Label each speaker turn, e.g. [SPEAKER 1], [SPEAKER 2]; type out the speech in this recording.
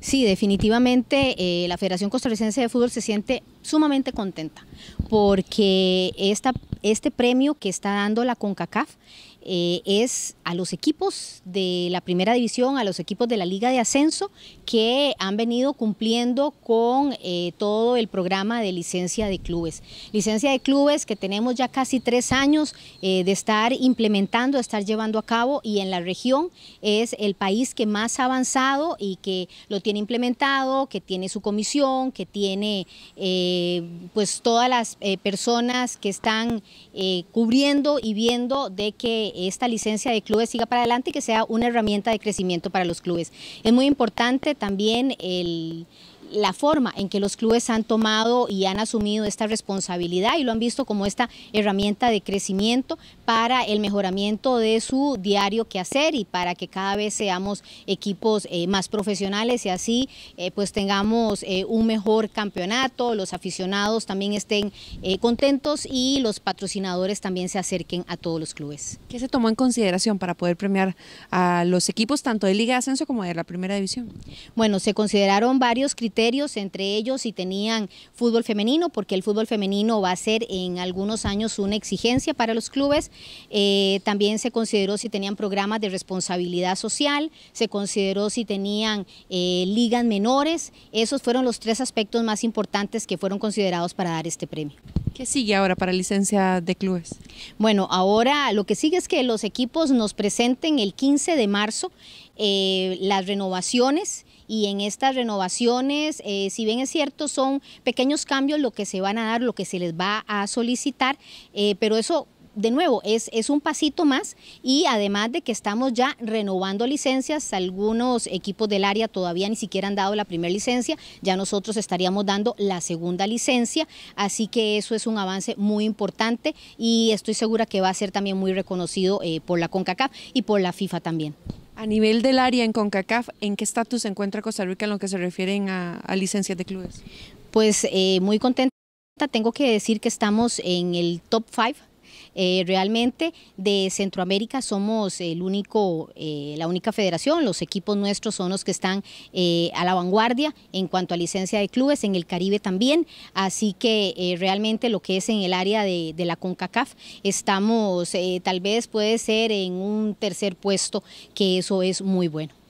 [SPEAKER 1] Sí, definitivamente eh, la Federación Costarricense de Fútbol se siente sumamente contenta porque esta este premio que está dando la CONCACAF eh, es a los equipos de la primera división, a los equipos de la Liga de Ascenso que han venido cumpliendo con eh, todo el programa de licencia de clubes. Licencia de clubes que tenemos ya casi tres años eh, de estar implementando, de estar llevando a cabo y en la región es el país que más ha avanzado y que lo tiene implementado, que tiene su comisión, que tiene pues todas las personas que están eh, cubriendo y viendo de que esta licencia de clubes siga para adelante y que sea una herramienta de crecimiento para los clubes. Es muy importante también el la forma en que los clubes han tomado y han asumido esta responsabilidad y lo han visto como esta herramienta de crecimiento para el mejoramiento de su diario quehacer y para que cada vez seamos equipos eh, más profesionales y así eh, pues tengamos eh, un mejor campeonato, los aficionados también estén contentos y los patrocinadores también se acerquen a todos los clubes. ¿Qué se tomó en consideración para poder premiar a los equipos tanto de Liga de Ascenso como de la Primera División? Bueno, se consideraron varios criterios entre ellos si tenían fútbol femenino, porque el fútbol femenino va a ser en algunos años una exigencia para los clubes. Eh, también se consideró si tenían programas de responsabilidad social, se consideró si tenían eh, ligas menores. Esos fueron los tres aspectos más importantes que fueron considerados para dar este premio. ¿Qué sigue ahora para licencia de clubes? Bueno, ahora lo que sigue es que los equipos nos presenten el 15 de marzo eh, las renovaciones y en estas renovaciones, eh, si bien es cierto, son pequeños cambios lo que se van a dar, lo que se les va a solicitar, eh, pero eso de nuevo, es, un pasito más y además de que estamos ya renovando licencias, algunos equipos del área todavía ni siquiera han dado la primera licencia, ya nosotros estaríamos dando la segunda licencia, así que eso es un avance muy importante y estoy segura que va a ser también muy reconocido eh, por la CONCACAF y por la FIFA también. A nivel del área en CONCACAF, ¿en qué estatus se encuentra Costa Rica en lo que se refieren a, licencias de clubes? Pues eh, muy contenta, tengo que decir que estamos en el top 5 eh, realmente de Centroamérica somos el único, eh, la única federación, los equipos nuestros son los que están eh, a la vanguardia en cuanto a licencia de clubes, en el Caribe también, así que realmente lo que es en el área de, de la CONCACAF estamos, tal vez puede ser en un tercer puesto, que eso es muy bueno.